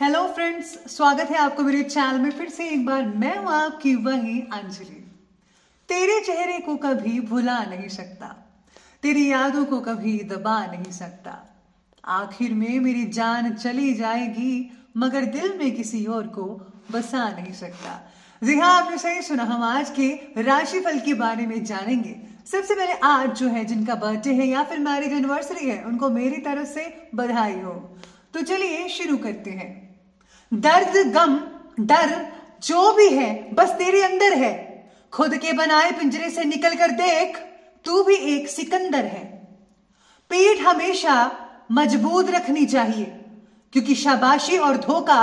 hello friends स्वागत है आपको मेरे चैनल में फिर से एक बार मैं हूं आपकी वही अंजलि तेरे चेहरे को कभी भुला नहीं सकता तेरी यादों को कभी दबा नहीं सकता आखिर में मेरी जान चली जाएगी मगर दिल में किसी और को बसा नहीं सकता जी हाँ आपने सही सुना हम आज के राशिफल के बारे में जानेंगे सबसे पहले आज जो है जिनका बर्थडे है या फिर मैरिज एनिवर्सरी है उनको मेरी तरफ से बधाई हो तो चलिए शुरू करते हैं दर्द गम डर जो भी है बस तेरे अंदर है खुद के बनाए पिंजरे से निकल कर देख तू भी एक सिकंदर है पीठ हमेशा मजबूत रखनी चाहिए क्योंकि शाबाशी और धोखा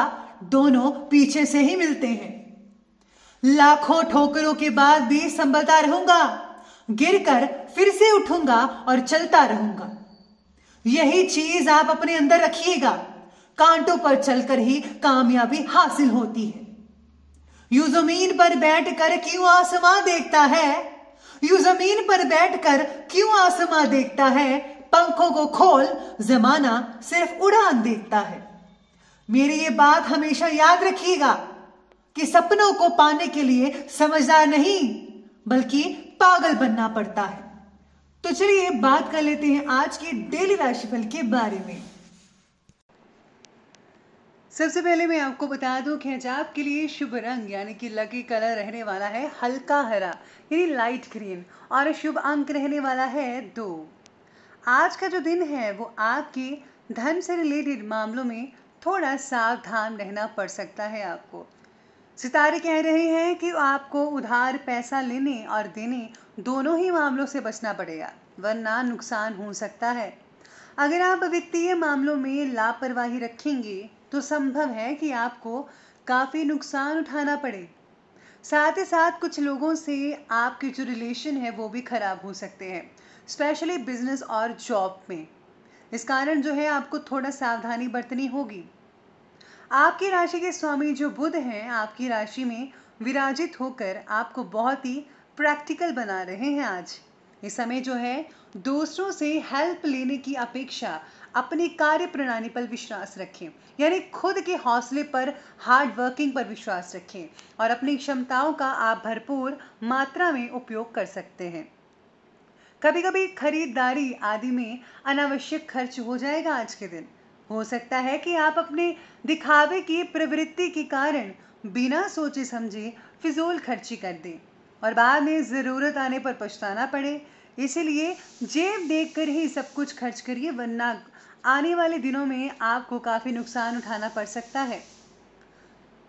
दोनों पीछे से ही मिलते हैं लाखों ठोकरों के बाद भी संभलता रहूंगा गिरकर फिर से उठूंगा और चलता रहूंगा यही चीज आप अपने अंदर रखिएगा कांटों पर चलकर ही कामयाबी हासिल होती है यू जमीन पर बैठकर क्यों आसमां देखता है यू जमीन पर बैठकर क्यों आसमां देखता है पंखों को खोल जमाना सिर्फ उड़ान देखता है मेरी ये बात हमेशा याद रखिएगा कि सपनों को पाने के लिए समझदार नहीं बल्कि पागल बनना पड़ता है तो चलिए बात कर लेते हैं आज के डेली राशिफल के बारे में सबसे पहले मैं आपको बता दूं कि आज आपके लिए शुभ रंग यानी कि लकी कलर रहने वाला है हल्का हरा यानी लाइट ग्रीन और शुभ अंक रहने वाला है दो आज का जो दिन है वो आपके धन से रिलेटेड मामलों में थोड़ा सावधान रहना पड़ सकता है आपको सितारे कह रहे हैं कि आपको उधार पैसा लेने और देने दोनों ही मामलों से बचना पड़ेगा वरना नुकसान हो सकता है अगर आप वित्तीय मामलों में लापरवाही रखेंगे तो संभव है कि आपको काफ़ी नुकसान उठाना पड़े साथ ही साथ कुछ लोगों से आपके जो रिलेशन है वो भी ख़राब हो सकते हैं स्पेशली बिजनेस और जॉब में इस कारण जो है आपको थोड़ा सावधानी बरतनी होगी आपकी राशि के स्वामी जो बुध हैं आपकी राशि में विराजित होकर आपको बहुत ही प्रैक्टिकल बना रहे हैं आज इस समय जो है दूसरों से हेल्प लेने की अपेक्षा अपनी कार्य प्रणाली पर विश्वास रखें यानी खुद के हौसले पर हार्ड वर्किंग पर विश्वास रखें और अपनी क्षमताओं का आप भरपूर मात्रा में उपयोग कर सकते हैं कभी कभी खरीदारी आदि में अनावश्यक खर्च हो जाएगा आज के दिन हो सकता है कि आप अपने दिखावे की प्रवृत्ति के कारण बिना सोचे समझे फिजूल खर्ची कर दें और बाद में ज़रूरत आने पर पछताना पड़े इसीलिए जेब देख कर ही सब कुछ खर्च करिए वरना आने वाले दिनों में आपको काफ़ी नुकसान उठाना पड़ सकता है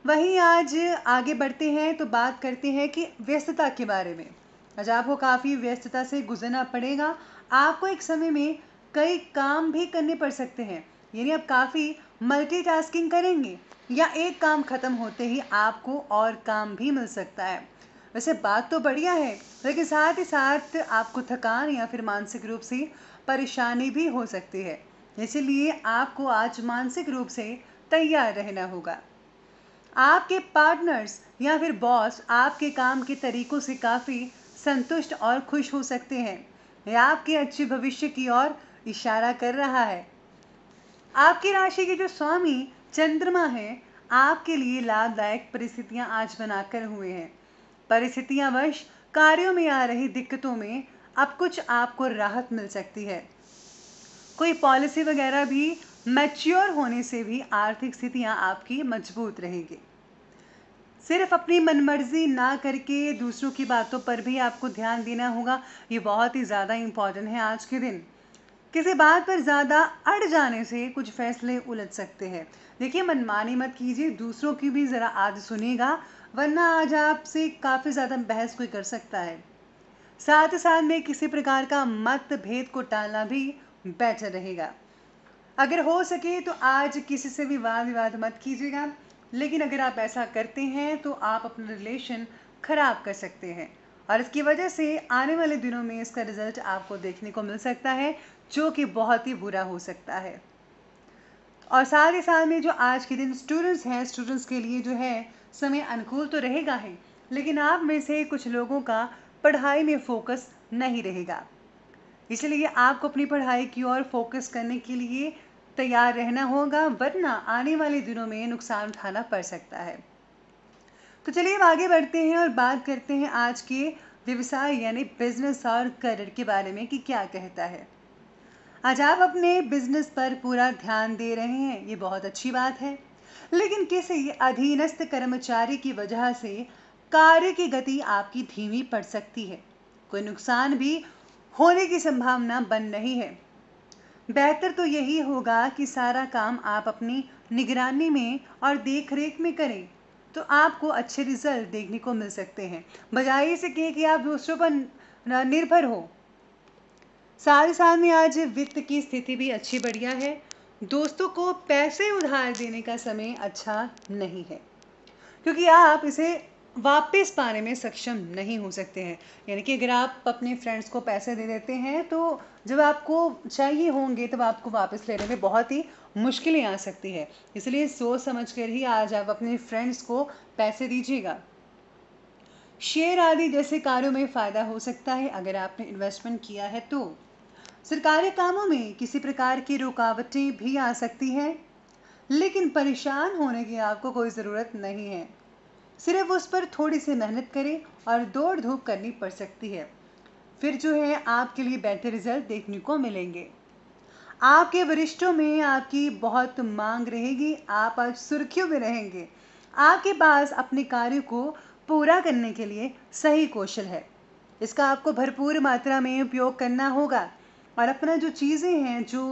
वहीं आज आगे बढ़ते हैं तो बात करते हैं कि व्यस्तता के बारे में आज आपको काफ़ी व्यस्तता से गुजरना पड़ेगा आपको एक समय में कई काम भी करने पड़ सकते हैं यानी आप काफ़ी मल्टीटास्किंग करेंगे या एक काम ख़त्म होते ही आपको और काम भी मिल सकता है वैसे बात तो बढ़िया है लेकिन साथ ही साथ आपको थकान या फिर मानसिक रूप से परेशानी भी हो सकती है इसलिए आपको आज मानसिक रूप से तैयार रहना होगा आपके पार्टनर्स या फिर बॉस आपके काम के तरीकों से काफ़ी संतुष्ट और खुश हो सकते हैं यह आपके अच्छे भविष्य की ओर इशारा कर रहा है आपकी राशि के जो स्वामी चंद्रमा है आपके लिए लाभदायक परिस्थितियां आज बनाकर हुए हैं परिस्थितियां वश कार्यों में आ रही दिक्कतों में अब कुछ आपको राहत मिल सकती है कोई पॉलिसी वगैरह भी मैच्योर होने से भी आर्थिक स्थितियाँ आपकी मजबूत रहेंगी सिर्फ अपनी मनमर्जी ना करके दूसरों की बातों पर भी आपको ध्यान देना होगा ये बहुत ही ज़्यादा इम्पॉर्टेंट है आज के दिन किसी बात पर ज़्यादा अड़ जाने से कुछ फैसले उलझ सकते हैं देखिए मनमानी मत कीजिए दूसरों की भी ज़रा आज सुनेगा वरना आज आपसे काफ़ी ज़्यादा बहस कोई कर सकता है साथ साथ में किसी प्रकार का मतभेद को टालना भी बेटर रहेगा अगर हो सके तो आज किसी से भी वाद विवाद मत कीजिएगा लेकिन अगर आप ऐसा करते हैं तो आप अपना रिलेशन ख़राब कर सकते हैं और इसकी वजह से आने वाले दिनों में इसका रिजल्ट आपको देखने को मिल सकता है जो कि बहुत ही बुरा हो सकता है और साथ ही साल में जो आज के दिन स्टूडेंट्स हैं स्टूडेंट्स के लिए जो है समय अनुकूल तो रहेगा ही लेकिन आप में से कुछ लोगों का पढ़ाई में फोकस नहीं रहेगा इसलिए आपको अपनी पढ़ाई की ओर फोकस करने के लिए तैयार रहना होगा वरना आने वाले दिनों में नुकसान उठाना पड़ सकता है तो चलिए अब आगे बढ़ते हैं और बात करते हैं आज के व्यवसाय यानी बिजनेस और करियर के बारे में कि क्या कहता है आज आप अपने बिजनेस पर पूरा ध्यान दे रहे हैं ये बहुत अच्छी बात है लेकिन किसी अधीनस्थ कर्मचारी की वजह से कार्य की गति आपकी धीमी पड़ सकती है कोई नुकसान भी होने की संभावना बन रही है बेहतर तो यही होगा कि सारा काम आप अपनी निगरानी में और देख रेख में करें तो आपको अच्छे रिजल्ट देखने को मिल सकते हैं बजाय इसे कहें कि आप दूसरों पर निर्भर हो साल साल में आज वित्त की स्थिति भी अच्छी बढ़िया है दोस्तों को पैसे उधार देने का समय अच्छा नहीं है क्योंकि आप इसे वापस पाने में सक्षम नहीं हो सकते हैं यानी कि अगर आप अपने फ्रेंड्स को पैसे दे देते हैं तो जब आपको चाहिए होंगे तब आपको वापस लेने में बहुत ही मुश्किलें आ सकती है इसलिए सोच समझ कर ही आज आप अपने फ्रेंड्स को पैसे दीजिएगा शेयर आदि जैसे कार्यों में फ़ायदा हो सकता है अगर आपने इन्वेस्टमेंट किया है तो सरकारी कामों में किसी प्रकार की रुकावटें भी आ सकती हैं लेकिन परेशान होने की आपको कोई ज़रूरत नहीं है सिर्फ उस पर थोड़ी सी मेहनत करें और दौड़ धूप करनी पड़ सकती है फिर जो है आपके लिए बेहतर रिजल्ट देखने को मिलेंगे आपके वरिष्ठों में आपकी बहुत मांग रहेगी आप आज सुर्खियों में रहेंगे आपके पास अपने कार्य को पूरा करने के लिए सही कौशल है इसका आपको भरपूर मात्रा में उपयोग करना होगा और अपना जो चीज़ें हैं जो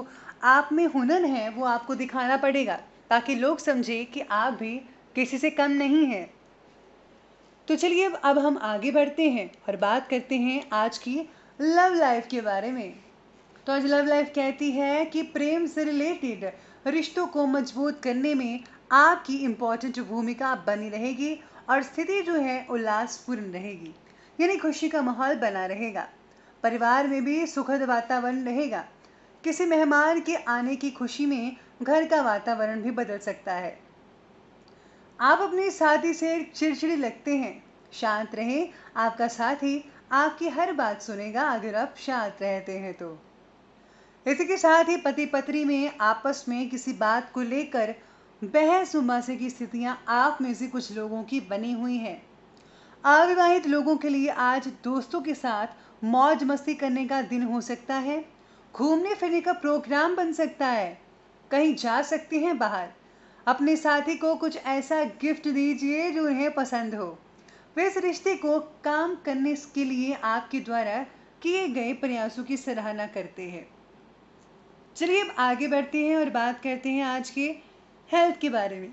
आप में हुनर है वो आपको दिखाना पड़ेगा ताकि लोग समझे कि आप भी किसी से कम नहीं हैं तो चलिए अब हम आगे बढ़ते हैं और बात करते हैं आज की लव लाइफ के बारे में तो आज लव लाइफ कहती है कि प्रेम से रिलेटेड रिश्तों को मजबूत करने में आपकी इम्पोर्टेंट भूमिका बनी रहेगी और स्थिति जो है उल्लासपूर्ण रहेगी यानी खुशी का माहौल बना रहेगा परिवार में भी सुखद वातावरण रहेगा किसी मेहमान के आने की खुशी में घर का वातावरण भी बदल सकता है आप अपने साथी से चिड़चिड़ी लगते हैं शांत रहें आपका साथी आपकी हर बात सुनेगा अगर आप शांत रहते हैं तो इसी के साथ ही पति पत्नी में आपस में किसी बात को लेकर बहस उमासे की स्थितियां आप में से कुछ लोगों की बनी हुई हैं अविवाहित लोगों के लिए आज दोस्तों के साथ मौज मस्ती करने का दिन हो सकता है घूमने फिरने का प्रोग्राम बन सकता है कहीं जा सकते हैं बाहर अपने साथी को कुछ ऐसा गिफ्ट दीजिए जो उन्हें पसंद हो वे इस रिश्ते को काम करने के लिए आपके द्वारा किए गए प्रयासों की सराहना करते हैं चलिए अब आगे बढ़ते हैं और बात करते हैं आज के हेल्थ के बारे में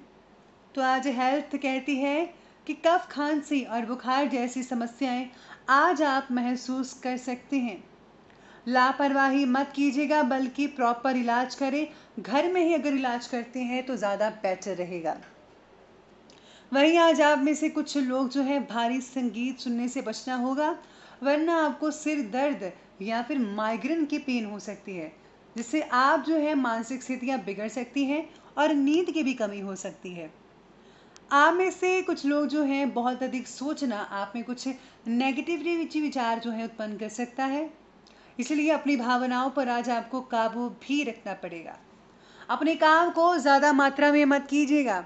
तो आज हेल्थ कहती है कि कफ खांसी और बुखार जैसी समस्याएं आज आप महसूस कर सकते हैं लापरवाही मत कीजिएगा बल्कि प्रॉपर इलाज करें घर में ही अगर इलाज करते हैं तो ज़्यादा बेटर रहेगा वहीं आज आप में से कुछ लोग जो है भारी संगीत सुनने से बचना होगा वरना आपको सिर दर्द या फिर माइग्रेन की पेन हो सकती है जिससे आप जो है मानसिक स्थितियाँ बिगड़ सकती हैं और नींद की भी कमी हो सकती है आप में से कुछ लोग जो हैं बहुत अधिक सोचना आप में कुछ नेगेटिव विचार जो है उत्पन्न कर सकता है इसलिए अपनी भावनाओं पर आज आपको काबू भी रखना पड़ेगा अपने काम को ज़्यादा मात्रा में मत कीजिएगा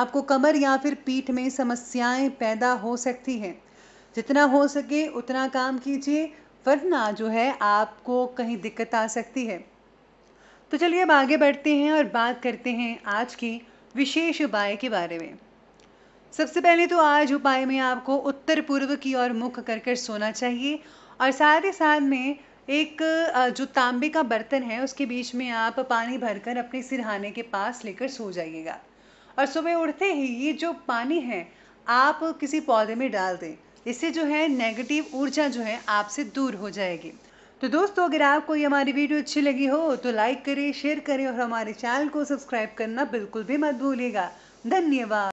आपको कमर या फिर पीठ में समस्याएं पैदा हो सकती हैं जितना हो सके उतना काम कीजिए वरना जो है आपको कहीं दिक्कत आ सकती है तो चलिए अब आगे बढ़ते हैं और बात करते हैं आज की विशेष उपाय के बारे में सबसे पहले तो आज उपाय में आपको उत्तर पूर्व की ओर मुख कर कर सोना चाहिए और साथ ही साथ में एक जो तांबे का बर्तन है उसके बीच में आप पानी भरकर अपने सिरहाने के पास लेकर सो जाइएगा और सुबह उठते ही ये जो पानी है आप किसी पौधे में डाल दें इससे जो है नेगेटिव ऊर्जा जो है आपसे दूर हो जाएगी तो दोस्तों अगर आपको ये हमारी वीडियो अच्छी लगी हो तो लाइक करें शेयर करें और हमारे चैनल को सब्सक्राइब करना बिल्कुल भी मत भूलिएगा धन्यवाद